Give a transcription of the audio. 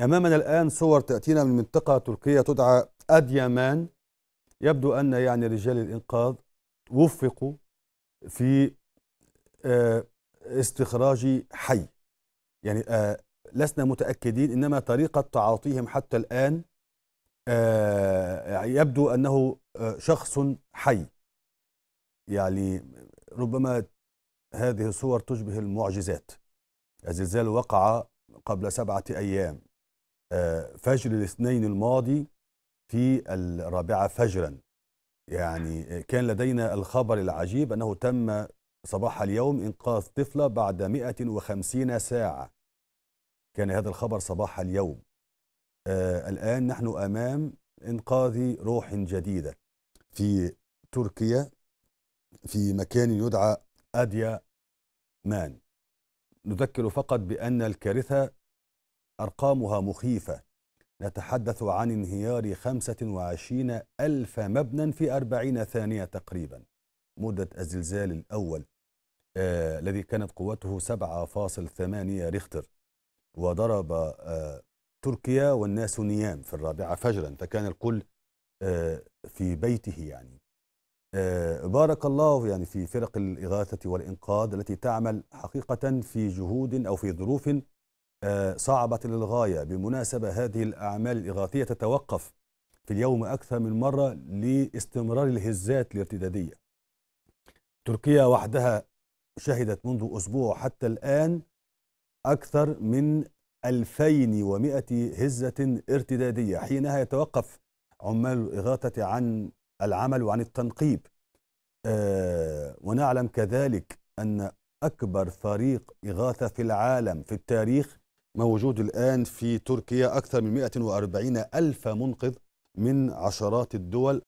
أمامنا الآن صور تأتينا من منطقة تركية تدعى أديامان يبدو أن يعني رجال الإنقاذ وفقوا في آه، استخراج حي يعني آه، لسنا متأكدين إنما طريقة تعاطيهم حتى الآن آه، يعني يبدو أنه شخص حي يعني ربما هذه الصور تشبه المعجزات الزلزال وقع قبل سبعة أيام فجر الاثنين الماضي في الرابعة فجرا يعني كان لدينا الخبر العجيب أنه تم صباح اليوم إنقاذ طفلة بعد 150 ساعة كان هذا الخبر صباح اليوم آه الآن نحن أمام إنقاذ روح جديدة في تركيا في مكان يدعى أديا مان نذكر فقط بأن الكارثة أرقامها مخيفة نتحدث عن انهيار 25 ألف مبنى في 40 ثانية تقريبا مدة الزلزال الأول آه الذي كانت قوته 7.8 ريختر وضرب آه تركيا والناس نيام في الرابعة فجرا فكان الكل آه في بيته يعني آه بارك الله يعني في فرق الإغاثة والإنقاذ التي تعمل حقيقة في جهود أو في ظروف آه، صعبة للغاية بمناسبة هذه الأعمال الإغاثية تتوقف في اليوم أكثر من مرة لاستمرار الهزات الارتدادية تركيا وحدها شهدت منذ أسبوع حتى الآن أكثر من 2100 هزة ارتدادية حينها يتوقف عمال الإغاثة عن العمل وعن التنقيب أه ونعلم كذلك أن أكبر فريق إغاثة في العالم في التاريخ موجود الآن في تركيا أكثر من 140 ألف منقذ من عشرات الدول